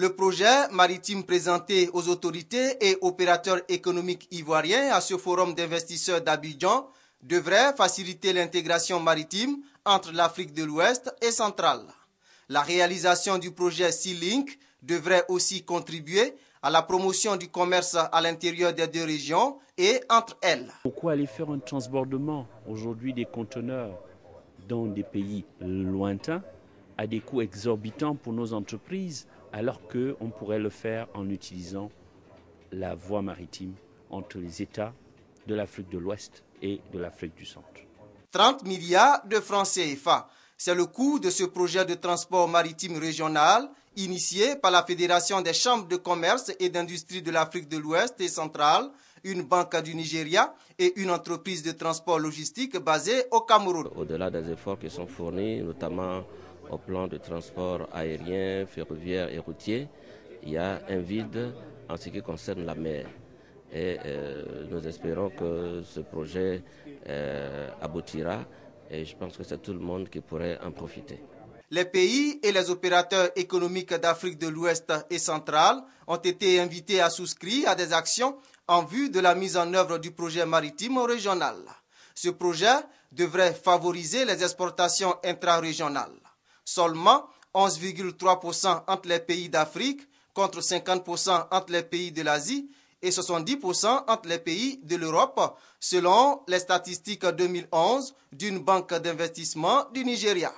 Le projet maritime présenté aux autorités et opérateurs économiques ivoiriens à ce forum d'investisseurs d'Abidjan devrait faciliter l'intégration maritime entre l'Afrique de l'Ouest et centrale. La réalisation du projet Sea-Link devrait aussi contribuer à la promotion du commerce à l'intérieur des deux régions et entre elles. Pourquoi aller faire un transbordement aujourd'hui des conteneurs dans des pays lointains à des coûts exorbitants pour nos entreprises alors qu'on pourrait le faire en utilisant la voie maritime entre les États de l'Afrique de l'Ouest et de l'Afrique du Centre. 30 milliards de francs CFA, c'est le coût de ce projet de transport maritime régional initié par la Fédération des chambres de commerce et d'industrie de l'Afrique de l'Ouest et centrale, une banque du Nigeria et une entreprise de transport logistique basée au Cameroun. Au-delà des efforts qui sont fournis, notamment au plan de transport aérien, ferroviaire et routier, il y a un vide en ce qui concerne la mer. Et euh, nous espérons que ce projet euh, aboutira et je pense que c'est tout le monde qui pourrait en profiter. Les pays et les opérateurs économiques d'Afrique de l'Ouest et centrale ont été invités à souscrire à des actions en vue de la mise en œuvre du projet maritime régional. Ce projet devrait favoriser les exportations intra-régionales seulement 11,3% entre les pays d'Afrique contre 50% entre les pays de l'Asie et 70% entre les pays de l'Europe, selon les statistiques 2011 d'une banque d'investissement du Nigeria.